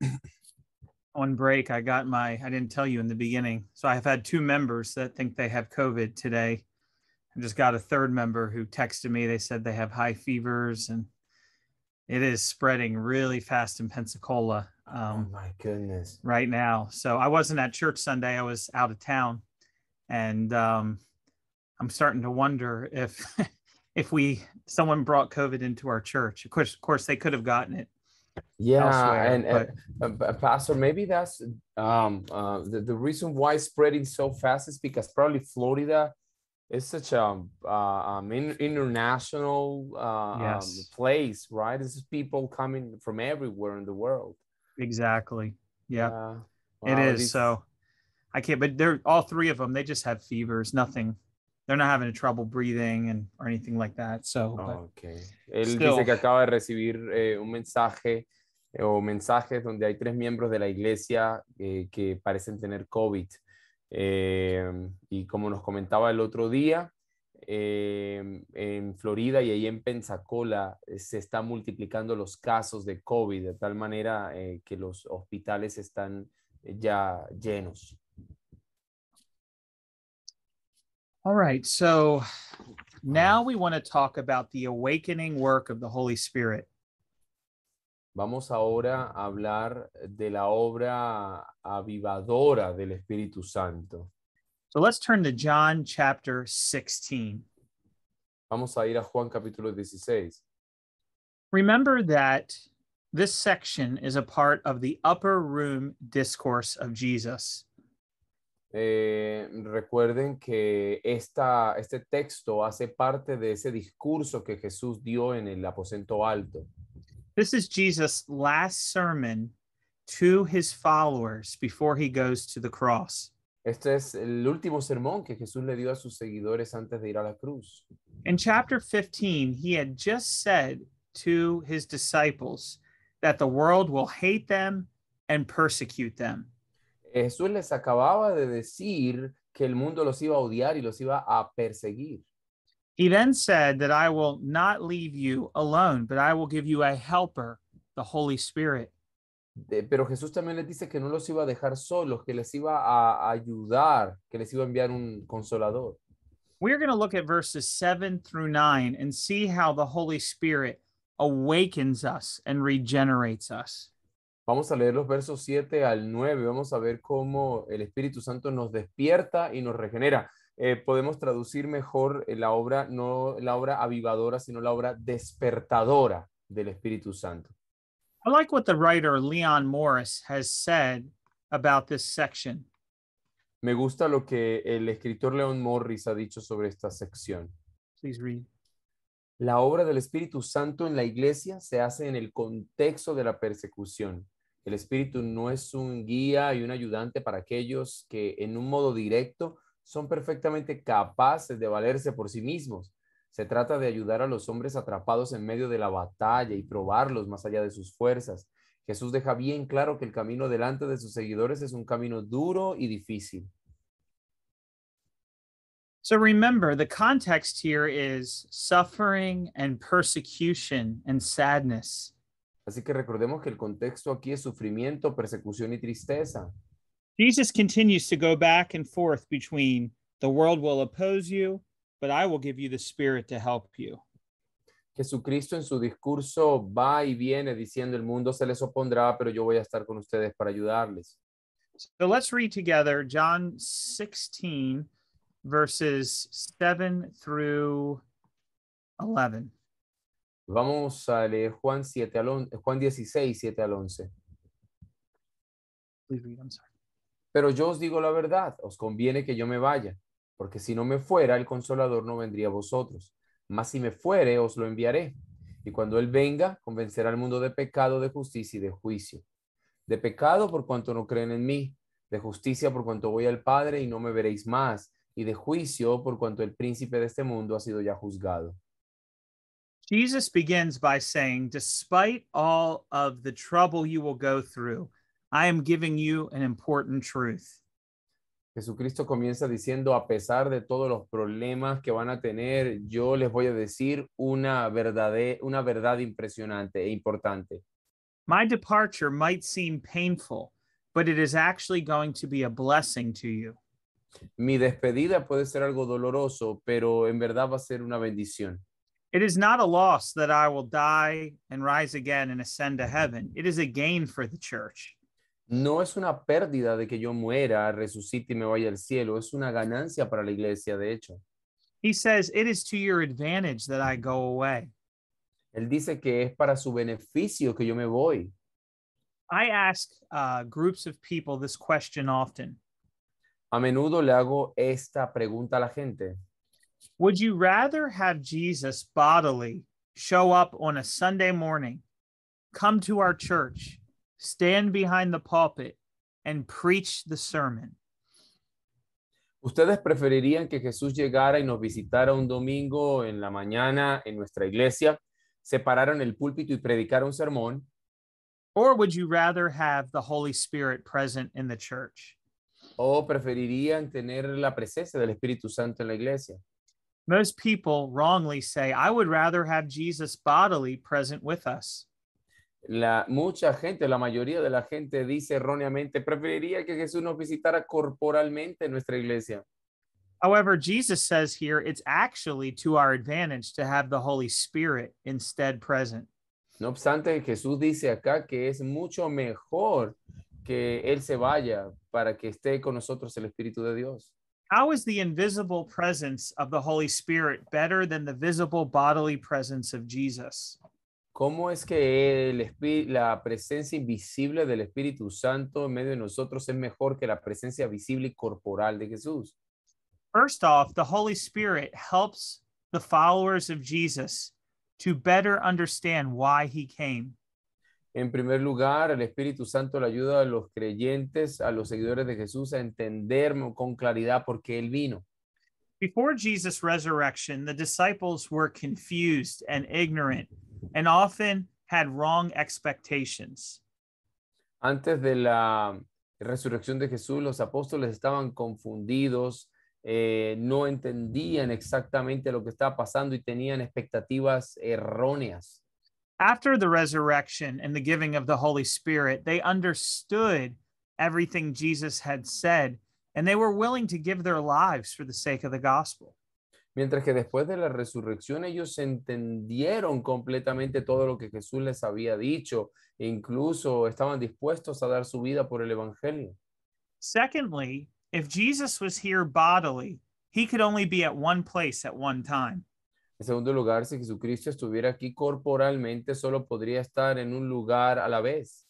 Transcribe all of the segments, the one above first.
on break, I got my, I didn't tell you in the beginning. So I've had two members that think they have COVID today. I just got a third member who texted me. They said they have high fevers and it is spreading really fast in Pensacola. Um, oh my goodness. Right now. So I wasn't at church Sunday. I was out of town. And um, I'm starting to wonder if, if we, someone brought COVID into our church. Of course, of course they could have gotten it yeah elsewhere. and, and uh, pastor maybe that's um, uh, the, the reason why it's spreading so fast is because probably florida is such a um, uh, um, in, international uh, um, yes. um, place right this is people coming from everywhere in the world exactly yeah wow, it is these... so i can't but they're all three of them they just have fevers nothing not having trouble breathing or anything like that. So, Él dice que acaba de recibir eh, un mensaje eh, o mensajes donde hay tres miembros de la iglesia eh, que parecen tener COVID. Em, y como nos comentaba el otro día, em, en Florida y ahí en Pensacola se están multiplicando los casos de COVID de tal manera que los hospitales están ya llenos. All right. So now we want to talk about the awakening work of the Holy Spirit. Vamos ahora a hablar de la obra avivadora del Espíritu Santo. So let's turn to John chapter 16. Vamos a ir a Juan capítulo 16. Remember that this section is a part of the upper room discourse of Jesus. Eh, recuerden que esta, este texto hace parte de ese discurso que Jesús dio en el aposento alto. This is Jesus' last sermon to his followers before he goes to the cross. Este es el último sermón que Jesús le dio a sus seguidores antes de ir a la cruz. In chapter 15, he had just said to his disciples that the world will hate them and persecute them. Jesús les acababa de decir que el mundo los iba a odiar y los iba a perseguir. He then said that I will not leave you alone, but I will give you a helper, the Holy Spirit. pero Jesús también les dice que no los iba a dejar solos, que les iba a ayudar, que les iba a enviar un consolador. We're going to look at verses 7 through 9 and see how the Holy Spirit awakens us and regenerates us. Vamos a leer los versos 7 al 9. Vamos a ver cómo el Espíritu Santo nos despierta y nos regenera. Eh, podemos traducir mejor eh, la obra, no la obra avivadora, sino la obra despertadora del Espíritu Santo. Me gusta lo que el escritor Leon Morris ha dicho sobre esta sección. La obra del Espíritu Santo en la iglesia se hace en el contexto de la persecución. El Espíritu no es un guía y un ayudante para aquellos que en un modo directo son perfectamente capaces de valerse por sí mismos. Se trata de ayudar a los hombres atrapados en medio de la batalla y probarlos más allá de sus fuerzas. Jesús deja bien claro que el camino delante de sus seguidores es un camino duro y difícil. So remember, the context here is suffering and persecution and sadness. Así que recordemos que el contexto aquí es sufrimiento, persecución y tristeza. Jesus continues to go back and forth between the world will oppose you, but I will give you the spirit to help you. Jesucristo en su discurso va y viene diciendo el mundo se les opondrá, pero yo voy a estar con ustedes para ayudarles. So let's read together John 16 verses 7 through 11. Vamos a leer Juan, 7 al Juan 16, 7 al 11. Pero yo os digo la verdad, os conviene que yo me vaya, porque si no me fuera, el consolador no vendría a vosotros. Mas si me fuere, os lo enviaré. Y cuando Él venga, convencerá al mundo de pecado, de justicia y de juicio. De pecado por cuanto no creen en mí, de justicia por cuanto voy al Padre y no me veréis más, y de juicio por cuanto el príncipe de este mundo ha sido ya juzgado. Jesus begins by saying, Despite all of the trouble you will go through, I am giving you an important truth. Jesucristo comienza diciendo, a pesar de todos los problemas que van a tener, yo les voy a decir una verdad, una verdad impresionante e importante. My departure might seem painful, but it is actually going to be a blessing to you. Mi despedida puede ser algo doloroso, pero en verdad va a ser una bendición. It is not a loss that I will die and rise again and ascend to heaven. It is a gain for the church. No es una pérdida de que yo muera, resucite y me vaya al cielo. Es una ganancia para la iglesia, de hecho. He says, It is to your advantage that I go away. Él dice que es para su beneficio que yo me voy. I ask uh, groups of people this question often. A menudo le hago esta pregunta a la gente. Would you rather have Jesus bodily show up on a Sunday morning, come to our church, stand behind the pulpit, and preach the sermon? ¿Ustedes preferirían que Jesús llegara y nos visitara un domingo en la mañana en nuestra iglesia, se en el púlpito y predicara un sermón? Or would you rather have the Holy Spirit present in the church? ¿O preferirían tener la presencia del Espíritu Santo en la iglesia? Most people wrongly say, I would rather have Jesus bodily present with us. La mucha gente, la mayoría de la gente dice erróneamente, preferiría que Jesús nos visitara corporalmente en nuestra iglesia. However, Jesus says here it's actually to our advantage to have the Holy Spirit instead present. No obstante, Jesús dice acá que es mucho mejor que él se vaya para que esté con nosotros el espíritu de Dios how is the invisible presence of the Holy Spirit better than the visible bodily presence of Jesus? ¿Cómo es que el la presencia invisible del Espíritu Santo en medio de nosotros es mejor que la presencia visible y corporal de Jesús? First off, the Holy Spirit helps the followers of Jesus to better understand why he came. En primer lugar, el Espíritu Santo le ayuda a los creyentes, a los seguidores de Jesús, a entender con claridad por qué Él vino. Before Jesus' resurrection, the disciples were confused and ignorant and often had wrong expectations. Antes de la resurrección de Jesús, los apóstoles estaban confundidos, eh, no entendían exactamente lo que estaba pasando y tenían expectativas erróneas. after the resurrection and the giving of the Holy Spirit, they understood everything Jesus had said and they were willing to give their lives for the sake of the gospel. Mientras que después de la resurrección ellos entendieron completamente todo lo que Jesús les había dicho e incluso estaban dispuestos a dar su vida por el evangelio. Secondly, if Jesus was here bodily, he could only be at one place at one time. En segundo lugar, si Jesucristo estuviera aquí corporalmente, solo podría estar en un lugar a la vez.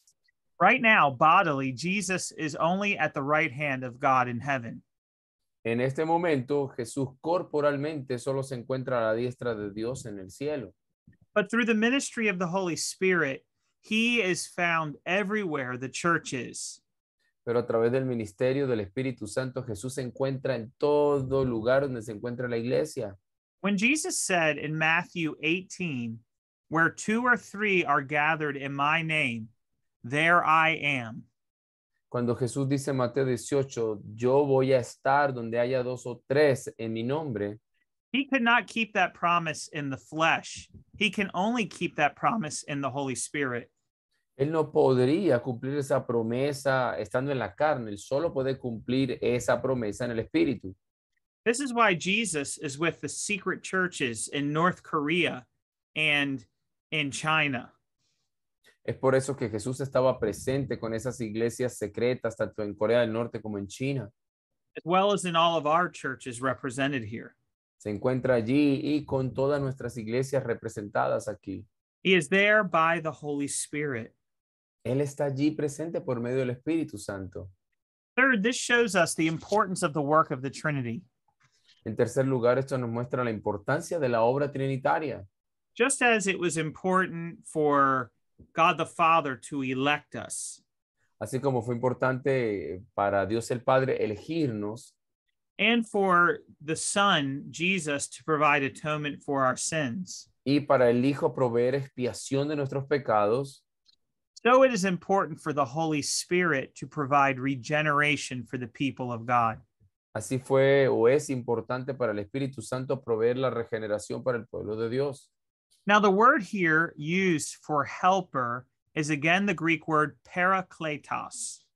Right now, bodily, Jesus is only at the right hand of God in heaven. En este momento, Jesús corporalmente solo se encuentra a la diestra de Dios en el cielo. But through the ministry of the Holy Spirit, he is found everywhere the Pero a través del ministerio del Espíritu Santo, Jesús se encuentra en todo lugar donde se encuentra la iglesia. When Jesus said in Matthew 18, Where two or three are gathered in my name, there I am. Cuando Jesús dice en Mateo 18, Yo voy a estar donde haya dos o tres en mi nombre. He could not keep that promise in the flesh. He can only keep that promise in the Holy Spirit. Él no podría cumplir esa promesa estando en la carne, él solo puede cumplir esa promesa en el espíritu. This is why Jesus is with the secret churches in North Korea and in China. Es por eso que Jesús estaba presente con esas iglesias secretas tanto en Corea del Norte como en China. As well as in all of our churches represented here. Se encuentra allí y con todas nuestras iglesias representadas aquí. He is there by the Holy Spirit. Él está allí presente por medio del Espíritu Santo. Third, this shows us the importance of the work of the Trinity. En tercer lugar, esto nos muestra la importancia de la obra trinitaria. Just as it was important for God the Father to elect us. Así como fue importante para Dios el Padre elegirnos. And for the Son, Jesus, to provide atonement for our sins. Y para el Hijo proveer expiación de nuestros pecados. So it is important for the Holy Spirit to provide regeneration for the people of God. Así fue o es importante para el Espíritu Santo proveer la regeneración para el pueblo de Dios. Now the word here used for helper is again the Greek word parakletos.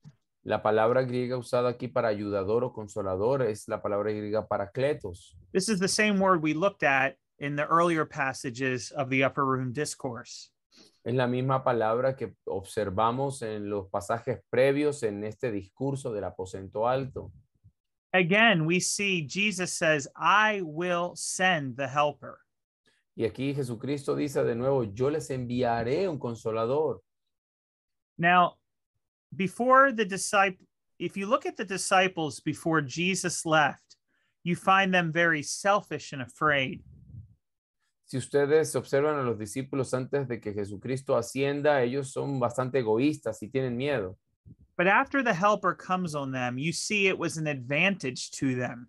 La palabra griega usada aquí para ayudador o consolador es la palabra griega parakletos. This is the same word we looked at in the earlier passages of the upper room discourse. Es la misma palabra que observamos en los pasajes previos en este discurso del aposento alto. again, we see Jesus says, I will send the helper. Y aquí Jesucristo dice de nuevo, yo les enviaré un consolador. Now, before the disciple, if you look at the disciples before Jesus left, you find them very selfish and afraid. Si ustedes observan a los discípulos antes de que Jesucristo ascienda, ellos son bastante egoístas y tienen miedo. But after the helper comes on them, you see it was an advantage to them.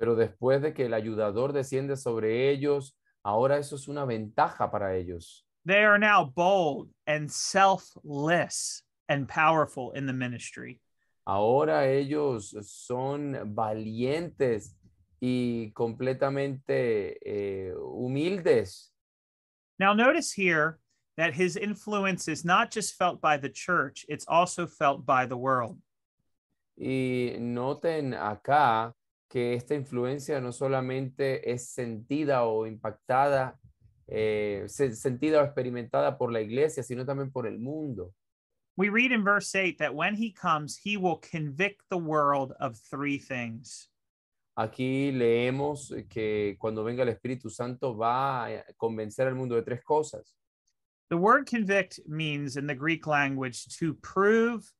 Pero después de que el ayudador desciende sobre ellos, ahora eso es una ventaja para ellos. They are now bold and selfless and powerful in the ministry. Ahora ellos son valientes y completamente eh, humildes. Now notice here that his influence is not just felt by the church, it's also felt by the world. Y noten acá que esta influencia no solamente es sentida o impactada, eh, sentida o experimentada por la iglesia, sino también por el mundo. We read in verse 8 that when he comes, he will convict the world of three things. Aquí leemos que cuando venga el Espíritu Santo va a convencer al mundo de tres cosas. The word convict means in the Greek language to prove,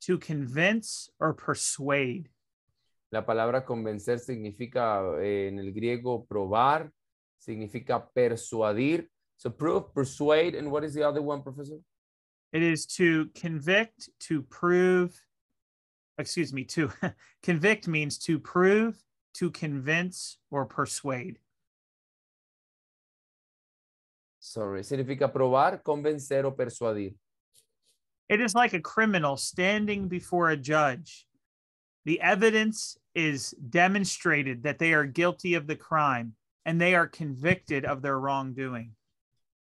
to convince, or persuade. La palabra convencer significa eh, en el griego probar, significa persuadir. So prove, persuade, and what is the other one, Professor? It is to convict, to prove, excuse me, to convict means to prove, to convince, or persuade. Sorry. Significa probar, convencer o persuadir. It is like a criminal standing before a judge. The evidence is demonstrated that they are guilty of the crime and they are convicted of their wrongdoing.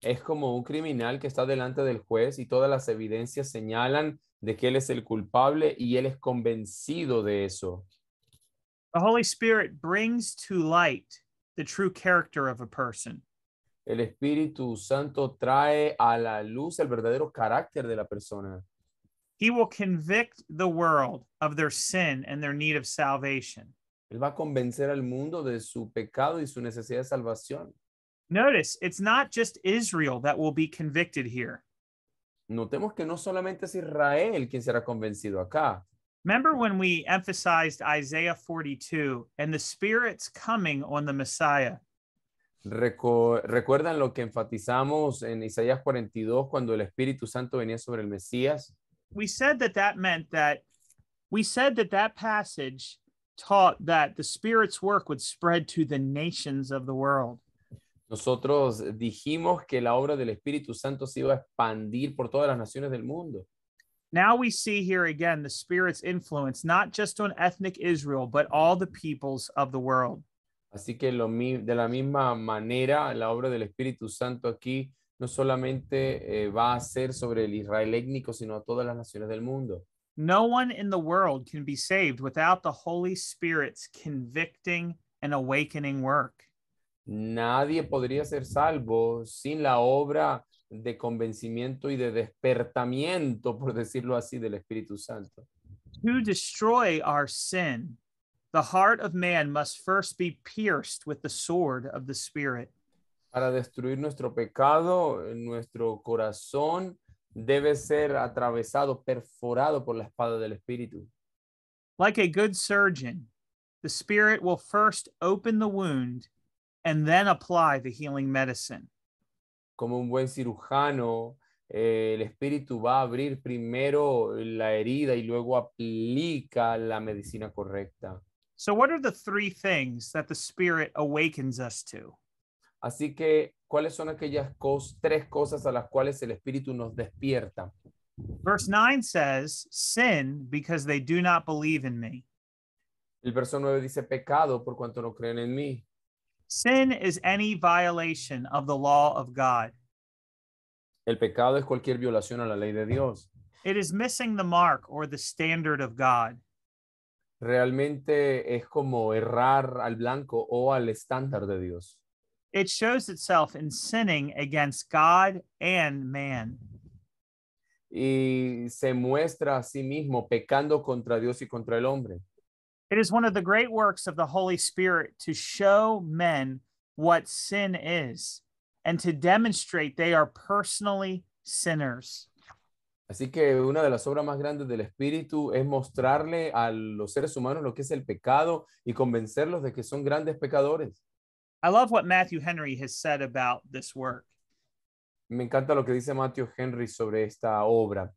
Es como un criminal que está delante del juez y todas las evidencias señalan de que él es el culpable y él es convencido de eso. The Holy Spirit brings to light the true character of a person. el Espíritu Santo trae a la luz el verdadero carácter de la persona. He will convict the world of their sin and their need of salvation. Él va a convencer al mundo de su pecado y su necesidad de salvación. Notice, it's not just Israel that will be convicted here. Notemos que no solamente es Israel quien será convencido acá. Remember when we emphasized Isaiah 42 and the Spirit's coming on the Messiah? Reco ¿Recuerdan lo que enfatizamos en Isaías 42 cuando el Espíritu Santo venía sobre el Mesías? We said that that meant that we said that that passage taught that the Spirit's work would spread to the nations of the world. Nosotros dijimos que la obra del Espíritu Santo se iba a expandir por todas las naciones del mundo. Now we see here again the Spirit's influence, not just on ethnic Israel, but all the peoples of the world. Así que de la misma manera, la obra del Espíritu Santo aquí no solamente eh, va a ser sobre el Israel étnico, sino a todas las naciones del mundo. No one in the world can be saved without the Holy Spirit's convicting and awakening work. Nadie podría ser salvo sin la obra de convencimiento y de despertamiento, por decirlo así, del Espíritu Santo. To destroy our sin The heart of man must first be pierced with the sword of the Spirit. Para destruir nuestro pecado, nuestro corazón debe ser atravesado, perforado por la espada del Espíritu. Like a good surgeon, the Spirit will first open the wound and then apply the healing medicine. Como un buen cirujano, eh, el Espíritu va a abrir primero la herida y luego aplica la medicina correcta. So what are the three things that the Spirit awakens us to? Así que, ¿cuáles son aquellas cos tres cosas a las cuales el Espíritu nos despierta? Verse 9 says, Sin because they do not believe in me. El verso 9 dice, Pecado por cuanto no creen en mí. Sin is any violation of the law of God. El pecado es cualquier violación a la ley de Dios. It is missing the mark or the standard of God realmente es como errar al blanco o al estándar de Dios. It shows itself in sinning against God and man. Y se muestra a sí mismo pecando contra Dios y contra el hombre. It is one of the great works of the Holy Spirit to show men what sin is and to demonstrate they are personally sinners. Así que una de las obras más grandes del Espíritu es mostrarle a los seres humanos lo que es el pecado y convencerlos de que son grandes pecadores. I love what Matthew Henry has said about this work. Me encanta lo que dice Matthew Henry sobre esta obra.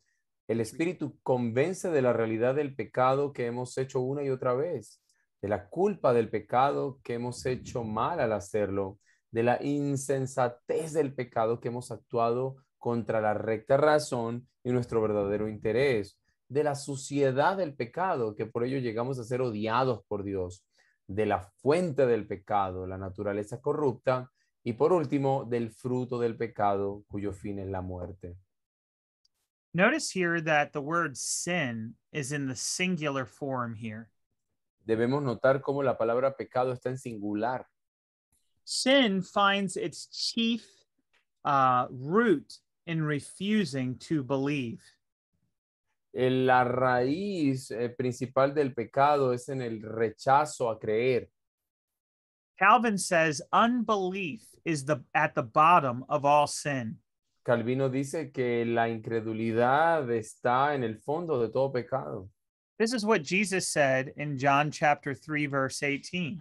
El Espíritu convence de la realidad del pecado que hemos hecho una y otra vez, de la culpa del pecado que hemos hecho mal al hacerlo, de la insensatez del pecado que hemos actuado contra la recta razón y nuestro verdadero interés, de la suciedad del pecado, que por ello llegamos a ser odiados por Dios, de la fuente del pecado, la naturaleza corrupta, y por último, del fruto del pecado, cuyo fin es la muerte. Notice here that the word sin is in the singular form here. Debemos notar cómo la palabra pecado está en singular. Sin finds its chief uh, root in refusing to believe. Eh, la raíz eh, principal del pecado es en el rechazo a creer. Calvin says unbelief is the at the bottom of all sin. Calvino dice que la incredulidad está en el fondo de todo pecado. This is what Jesus said in John chapter 3 verse 18.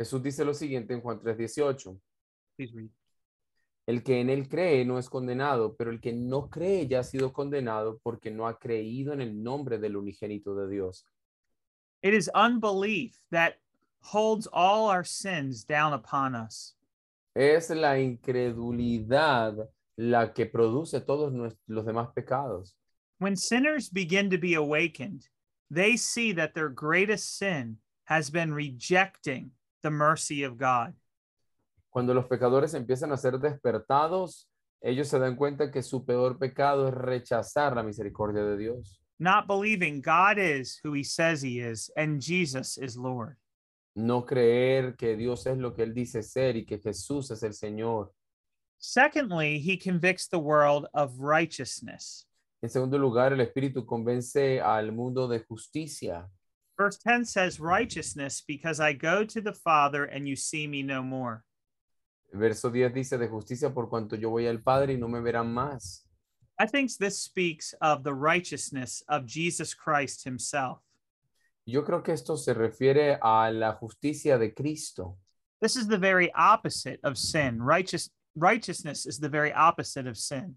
Jesús dice lo siguiente en Juan 3:18. Please read. El que en él cree no es condenado, pero el que no cree ya ha sido condenado porque no ha creído en el nombre del unigénito de Dios. It is unbelief that holds all our sins down upon us. Es la incredulidad la que produce todos los demás pecados. When sinners begin to be awakened, they see that their greatest sin has been rejecting the mercy of God. Cuando los pecadores empiezan a ser despertados, ellos se dan cuenta que su peor pecado es rechazar la misericordia de Dios. Not believing God is who he says he is and Jesus is Lord. No creer que Dios es lo que él dice ser y que Jesús es el Señor. Secondly, he convicts the world of righteousness. En segundo lugar, el espíritu convence al mundo de justicia. Verse 10 says righteousness because I go to the Father and you see me no more. Verso 10 dice de justicia por cuanto yo voy al Padre y no me verán más. I think this speaks of the righteousness of Jesus Christ himself. Yo creo que esto se refiere a la justicia de Cristo. This is the very opposite of sin. Righteous, righteousness is the very opposite of sin.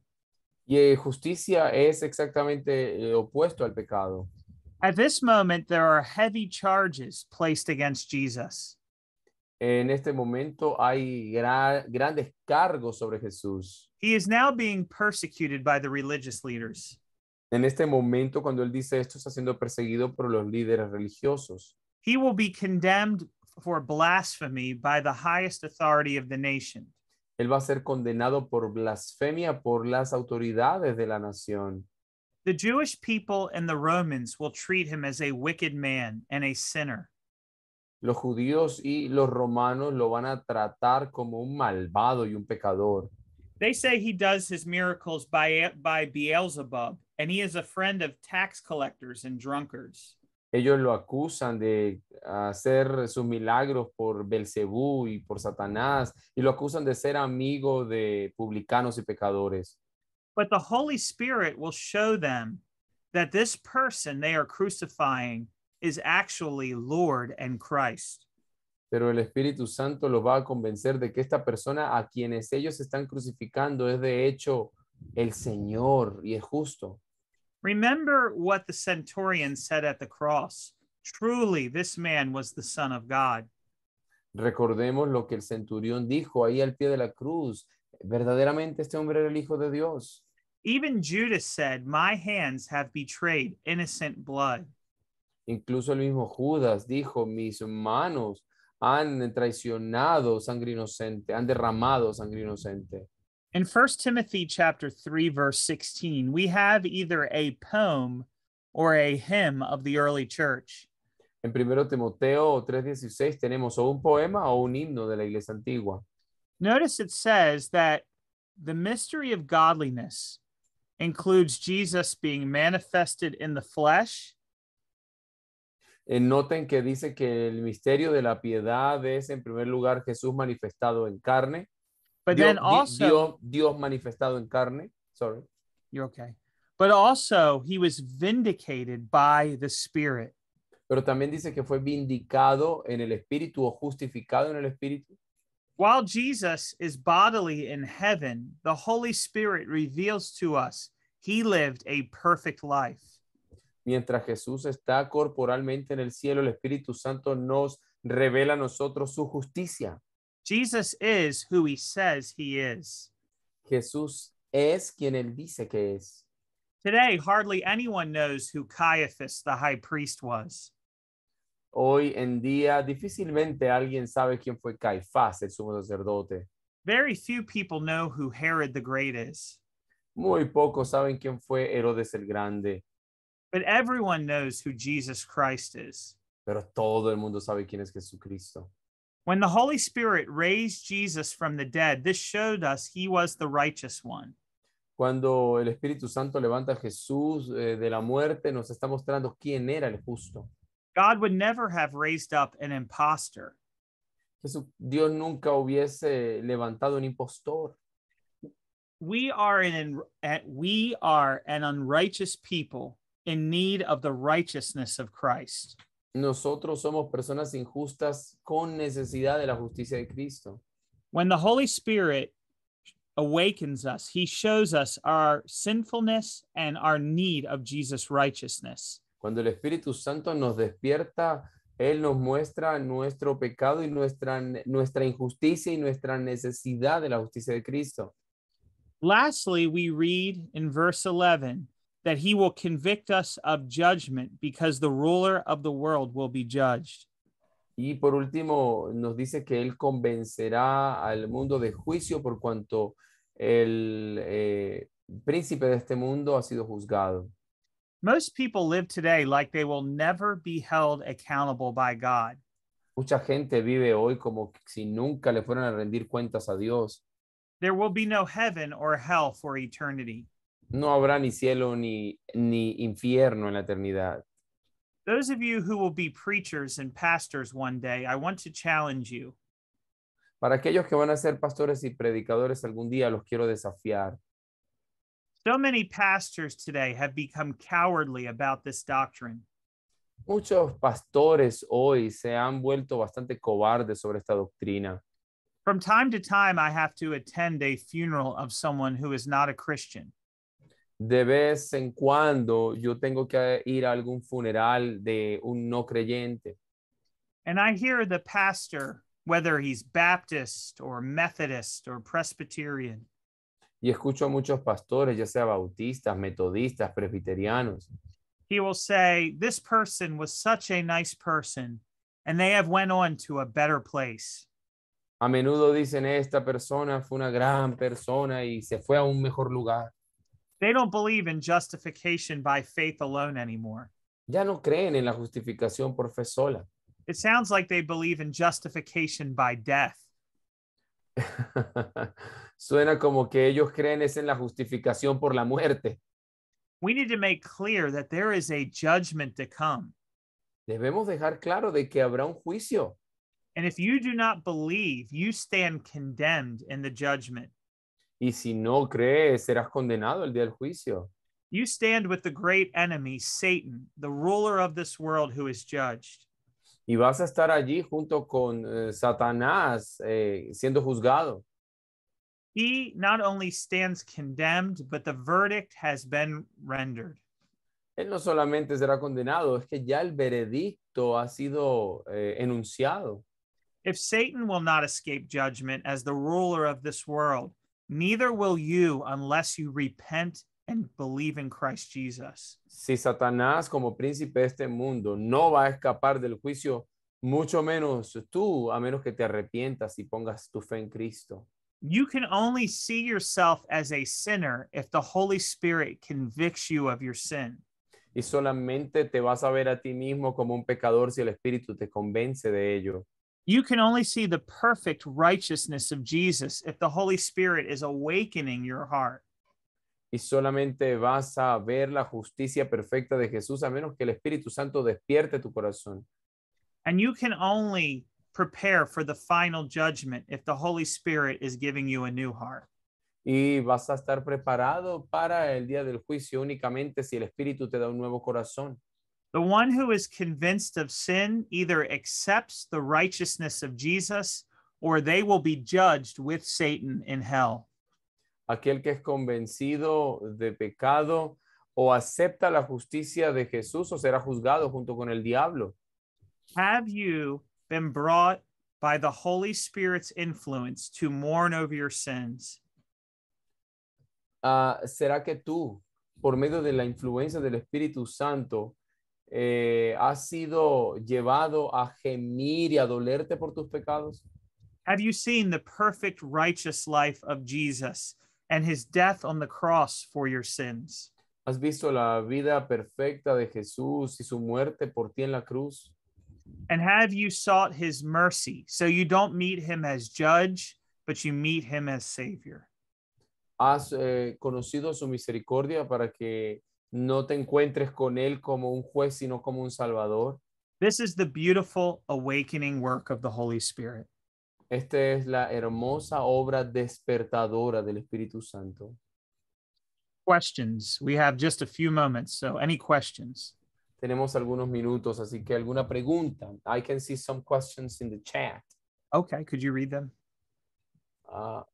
Y eh, justicia es exactamente eh, opuesto al pecado. At this moment, there are heavy charges placed against Jesus. En este momento hay grandes cargos sobre Jesús. He is now being persecuted by the religious leaders. En este momento, cuando él dice esto, está siendo perseguido por los líderes religiosos. He will be condemned for blasphemy by the highest authority of the nation. Él va a ser condenado por blasfemia por las autoridades de la nación. The Jewish people and the Romans will treat him as a wicked man and a sinner los judíos y los romanos lo van a tratar como un malvado y un pecador. They say he does his miracles by, by Beelzebub, and he is a friend of tax collectors and drunkards. Ellos lo acusan de hacer sus milagros por Belcebú y por Satanás, y lo acusan de ser amigo de publicanos y pecadores. But the Holy Spirit will show them that this person they are crucifying is actually Lord and Christ. Pero el Espíritu Santo los va a convencer de que esta persona a quienes ellos están crucificando es de hecho el Señor y es justo. Remember what the centurion said at the cross. Truly, this man was the Son of God. Recordemos lo que el centurión dijo ahí al pie de la cruz. Verdaderamente este hombre era el Hijo de Dios. Even Judas said, My hands have betrayed innocent blood. Incluso el mismo Judas dijo, mis manos han traicionado sangre inocente, han derramado sangre inocente. In 1 Timothy chapter 3 verse 16, we have either a poem or a hymn of the early church. En 1 Timoteo 3:16 tenemos o un poema o un himno de la iglesia antigua. Notice it says that the mystery of godliness includes Jesus being manifested in the flesh Eh, noten que dice que el misterio de la piedad es, en primer lugar, Jesús manifestado en carne. Dios, Dios, manifestado en carne. Sorry. You're okay. But also, he was vindicated by the Spirit. Pero también dice que fue vindicado en el Espíritu o justificado en el Espíritu. While Jesus is bodily in heaven, the Holy Spirit reveals to us he lived a perfect life mientras Jesús está corporalmente en el cielo, el Espíritu Santo nos revela a nosotros su justicia. Jesús es quien él dice que es. Hoy en día, difícilmente alguien sabe quién fue Caifás, el sumo sacerdote. Very few people know who Herod the Great is. Muy pocos saben quién fue Herodes el Grande. But everyone knows who Jesus Christ is. Pero todo el mundo sabe quién es Jesucristo. When the Holy Spirit raised Jesus from the dead, this showed us he was the righteous one. Cuando el Espíritu Santo levanta a Jesús eh, de la muerte, nos está mostrando quién era el justo. God would never have raised up an impostor. Jesús, Dios nunca hubiese levantado un impostor. We are an we are an unrighteous people in need of the righteousness of Christ. Nosotros somos personas injustas con necesidad de la justicia de Cristo. When the Holy Spirit awakens us, he shows us our sinfulness and our need of Jesus' righteousness. Cuando el Espíritu Santo nos despierta, él nos muestra nuestro pecado y nuestra nuestra injusticia y nuestra necesidad de la justicia de Cristo. Lastly, we read in verse 11 that he will convict us of judgment because the ruler of the world will be judged. Y por último, nos dice que él convencerá al mundo de juicio por cuanto el eh, príncipe de este mundo ha sido juzgado. Most people live today like they will never be held accountable by God. Mucha gente vive hoy como si nunca le fueran a rendir cuentas a Dios. There will be no heaven or hell for eternity. no habrá ni cielo ni, ni infierno en la eternidad. Those of you who will be preachers and pastors one day, I want to challenge you. Para aquellos que van a ser pastores y predicadores algún día, los quiero desafiar. So many pastors today have become cowardly about this doctrine. Muchos pastores hoy se han vuelto bastante cobardes sobre esta doctrina. From time to time, I have to attend a funeral of someone who is not a Christian de vez en cuando yo tengo que ir a algún funeral de un no creyente. Y escucho a muchos pastores, ya sea bautistas, metodistas, presbiterianos. He will say, this person was such a nice person and they have went on to a better place. A menudo dicen, esta persona fue una gran persona y se fue a un mejor lugar. They don't believe in justification by faith alone anymore. Ya no creen en la justificación por fe sola. It sounds like they believe in justification by death. Suena como que ellos creen es en la justificación por la muerte. We need to make clear that there is a judgment to come. Debemos dejar claro de que habrá un juicio. And if you do not believe, you stand condemned in the judgment. Y si no crees, serás condenado el día del juicio. You stand with the great enemy, Satan, the ruler of this world who is judged. Y vas a estar allí junto con eh, Satanás eh, siendo juzgado. He not only stands condemned, but the verdict has been rendered. Él no solamente será condenado, es que ya el veredicto ha sido eh, enunciado. If Satan will not escape judgment as the ruler of this world, Neither will you unless you repent and believe in Christ Jesus. Si Satanás como príncipe de este mundo no va a escapar del juicio, mucho menos tú, a menos que te arrepientas y pongas tu fe en Cristo. You can only see yourself as a sinner if the Holy Spirit convicts you of your sin. Y solamente te vas a ver a ti mismo como un pecador si el Espíritu te convence de ello. You can only see the perfect righteousness of Jesus if the Holy Spirit is awakening your heart. Y solamente vas a ver la justicia perfecta de Jesús a menos que el Espíritu Santo despierte tu corazón. And you can only prepare for the final judgment if the Holy Spirit is giving you a new heart. Y vas a estar preparado para el día del juicio únicamente si el Espíritu te da un nuevo corazón. The one who is convinced of sin either accepts the righteousness of Jesus or they will be judged with Satan in hell. Aquel que es convencido de pecado o acepta la justicia de Jesús o será juzgado junto con el diablo. Have you been brought by the Holy Spirit's influence to mourn over your sins? Uh, ¿Será que tú, por medio de la influencia del Espíritu Santo, eh, has sido llevado a gemir y a dolerte por tus pecados? Have you seen the perfect righteous life of Jesus and his death on the cross for your sins? ¿Has visto la vida perfecta de Jesús y su muerte por ti en la cruz? And have you sought his mercy? So you don't meet him as judge, but you meet him as savior. ¿Has eh, conocido su misericordia para que no te encuentres con él como un juez, sino como un salvador. This is the beautiful awakening work of the Holy Spirit. Este es la hermosa obra despertadora del Espíritu Santo. Questions. We have just a few moments, so any questions? Tenemos algunos minutos, así que alguna pregunta. I can see some questions in the chat. Okay, could you read them? ah,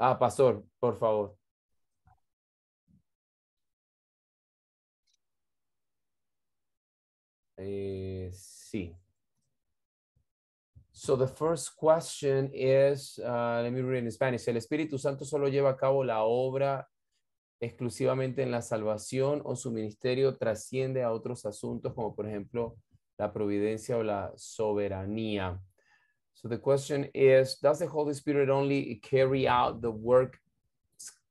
ah pastor, por favor. Eh, sí. So the first question is, uh, let me read in Spanish. ¿El Espíritu Santo solo lleva a cabo la obra exclusivamente en la salvación o su ministerio trasciende a otros asuntos como por ejemplo la providencia o la soberanía? So the question is, does the Holy Spirit only carry out the work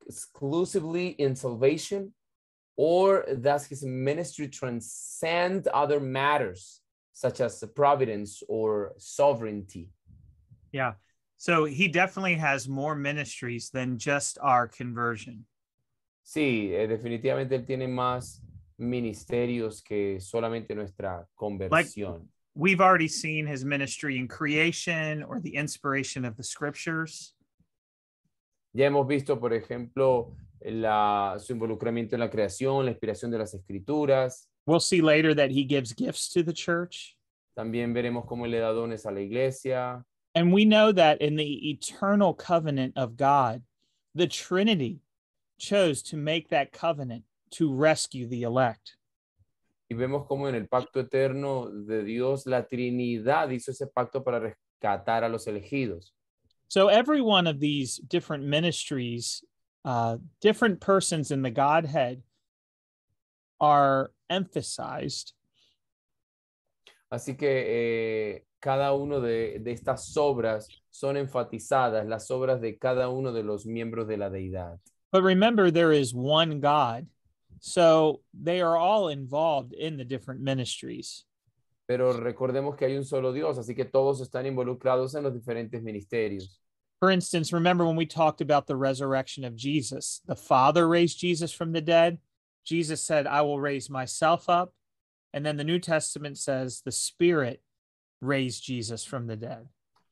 exclusively in salvation or does his ministry transcend other matters such as providence or sovereignty? Yeah. So he definitely has more ministries than just our conversion. Sí, eh, definitivamente él tiene más ministerios que solamente nuestra conversión. Like we've already seen his ministry in creation or the inspiration of the scriptures. Ya hemos visto, por ejemplo, la, su involucramiento en la creación, la inspiración de las escrituras. We'll see later that he gives gifts to the church. También veremos cómo le da dones a la iglesia. And we know that in the eternal covenant of God, the Trinity chose to make that covenant to rescue the elect. Y vemos como en el pacto eterno de Dios, la Trinidad hizo ese pacto para rescatar a los elegidos. So every one of these different ministries uh, different persons in the Godhead are emphasized. Así que eh, cada uno de, de estas obras son enfatizadas, las obras de cada uno de los miembros de la deidad. But remember, there is one God, so they are all involved in the different ministries. Pero recordemos que hay un solo Dios, así que todos están involucrados en los diferentes ministerios. For instance, remember when we talked about the resurrection of Jesus, the Father raised Jesus from the dead. Jesus said, I will raise myself up. And then the New Testament says, the Spirit raised Jesus from the dead.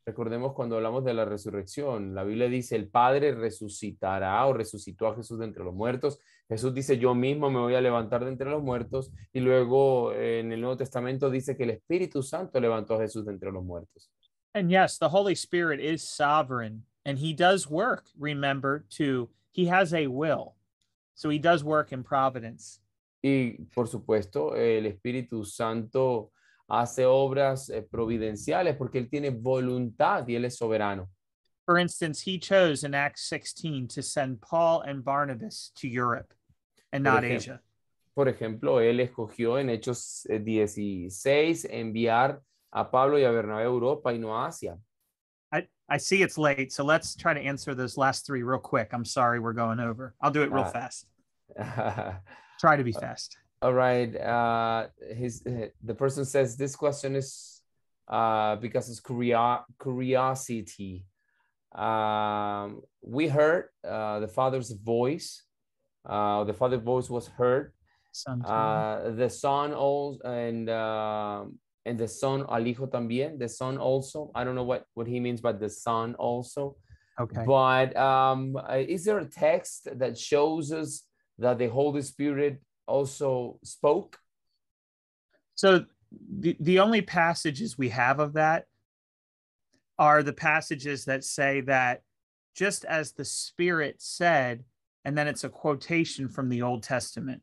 Recordemos cuando hablamos de la resurrección, la Biblia dice, el Padre resucitará o resucitó a Jesús de entre los muertos. Jesús dice, yo mismo me voy a levantar de entre los muertos. Y luego eh, en el Nuevo Testamento dice que el Espíritu Santo levantó a Jesús de entre los muertos. And yes, the Holy Spirit is sovereign and he does work, remember, to he has a will. So he does work in providence. Y por supuesto, el Espíritu Santo hace obras eh, providenciales porque él tiene voluntad y él es soberano. For instance, he chose in Acts 16 to send Paul and Barnabas to Europe and por not ejemplo, Asia. Por ejemplo, él escogió en Hechos eh, 16 enviar a Pablo y a Bernabé Europa y no a Asia. I, I see it's late, so let's try to answer those last three real quick. I'm sorry we're going over. I'll do it real uh, fast. try to be fast. All right. Uh, his uh, the person says this question is uh, because it's curiosity. Um, we heard uh, the father's voice. Uh, the father's voice was heard. Uh, the son also and uh, and the son también the son also i don't know what what he means by the son also okay but um uh, is there a text that shows us that the holy spirit also spoke so the, the only passages we have of that are the passages that say that just as the spirit said and then it's a quotation from the old testament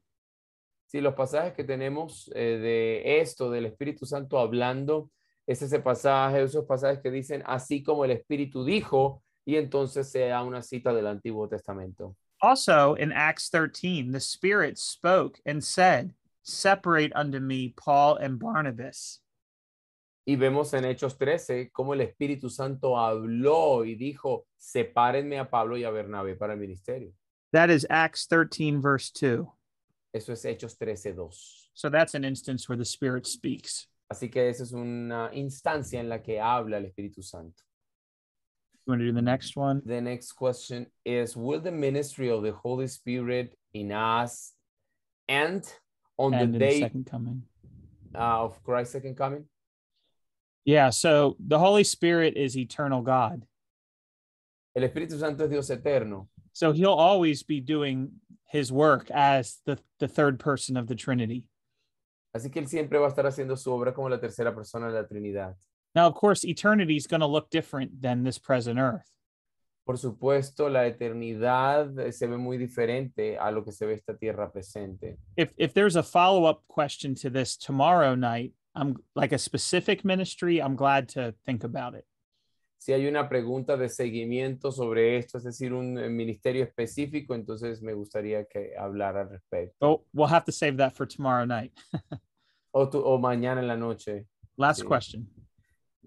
si los pasajes que tenemos eh, de esto, del Espíritu Santo hablando, es ese pasaje, esos pasajes que dicen así como el Espíritu dijo, y entonces se da una cita del Antiguo Testamento. Also in Acts 13, the Spirit spoke and said, Separate unto me Paul and Barnabas. Y vemos en Hechos 13 cómo el Espíritu Santo habló y dijo, sepárenme a Pablo y a Bernabé para el ministerio. That is Acts 13, verse 2. Eso es Hechos 13.2. So that's an instance where the Spirit speaks. Así que esa es una instancia en la que habla el Espíritu Santo. You want to do the next one? The next question is Will the ministry of the Holy Spirit in us end on end the day the second coming? Uh, of Christ's second coming? Yeah, so the Holy Spirit is eternal God. El Espíritu Santo es Dios eterno. So he'll always be doing his work as the, the third person of the Trinity. Así que él siempre va a estar haciendo su obra como la tercera persona de la Trinidad. Now, of course, eternity is going to look different than this present earth. Por supuesto, la eternidad eh, se ve muy diferente a lo que se ve esta tierra presente. If, if there's a follow up question to this tomorrow night, I'm like a specific ministry, I'm glad to think about it. si hay una pregunta de seguimiento sobre esto, es decir, un eh, ministerio específico, entonces me gustaría que hablara al respecto. Oh, we'll have to save that for tomorrow night. o, o, mañana en la noche. Last question.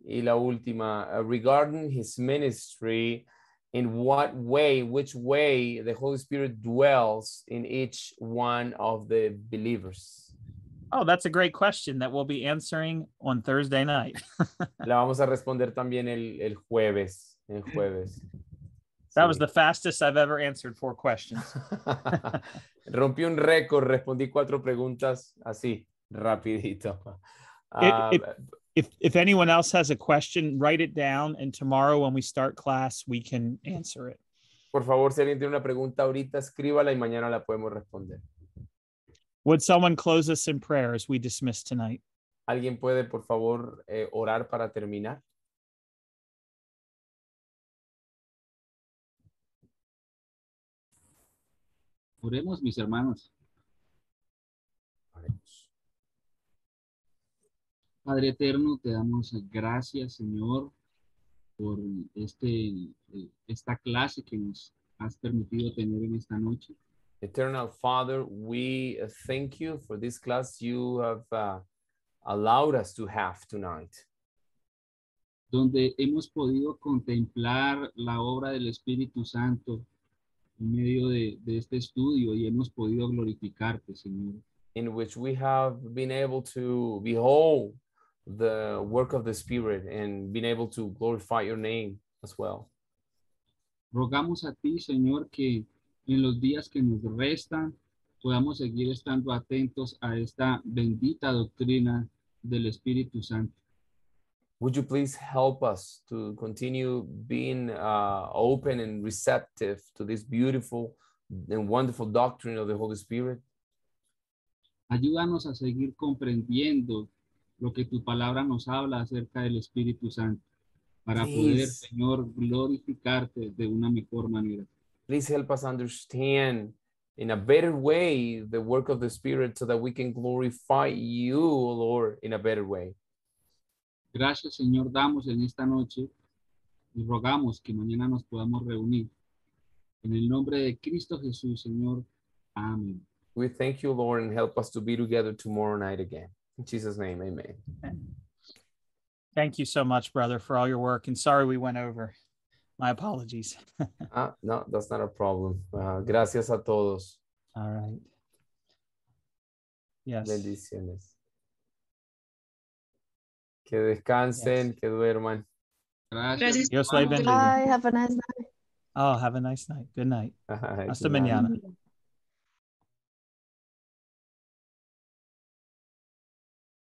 Y la última, uh, regarding his ministry, in what way, which way the Holy Spirit dwells in each one of the believers. Oh, that's a great question that we'll be answering on Thursday night. La vamos a responder también el, el jueves. El jueves. That sí. was the fastest I've ever answered four questions. Rompí un récord, respondí cuatro preguntas así, rapidito. Uh, it, ah, if, if anyone else has a question, write it down, and tomorrow when we start class, we can answer it. Por favor, si alguien tiene una pregunta ahorita, escríbala y mañana la podemos responder. ¿Alguien puede, por favor, eh, orar para terminar? Oremos, mis hermanos. Padre eterno, te damos gracias, Señor, por este, eh, esta clase que nos has permitido tener en esta noche. Eternal Father, we uh, thank you for this class you have uh, allowed us to have tonight. Donde hemos podido contemplar la obra del Espíritu Santo en medio de, de este estudio y hemos podido glorificarte, Señor. In which we have been able to behold the work of the Spirit and been able to glorify your name as well. Rogamos a ti, Señor, que en los días que nos restan podamos seguir estando atentos a esta bendita doctrina del Espíritu Santo. Would you please help us to continue being uh, open and receptive to this beautiful and wonderful doctrine of the Holy Spirit? Ayúdanos a seguir comprendiendo lo que tu palabra nos habla acerca del Espíritu Santo para poder, Señor, glorificarte de una mejor manera. Please help us understand in a better way the work of the Spirit so that we can glorify you, Lord, in a better way. Gracias, Señor, damos en esta noche y rogamos que mañana nos podamos reunir. En el nombre de Cristo Jesús, Señor. Amén. We thank you, Lord, and help us to be together tomorrow night again. In Jesus' name, amen. Thank you so much, brother, for all your work. And sorry we went over. My apologies. ah, no, that's not a problem. Uh, gracias a todos. All right. Yes. Bendiciones. Que descansen, yes. que duerman. Gracias. Dios les bendiga. Bye. Have a nice night. Oh, have a nice night. Good night. Hasta mañana.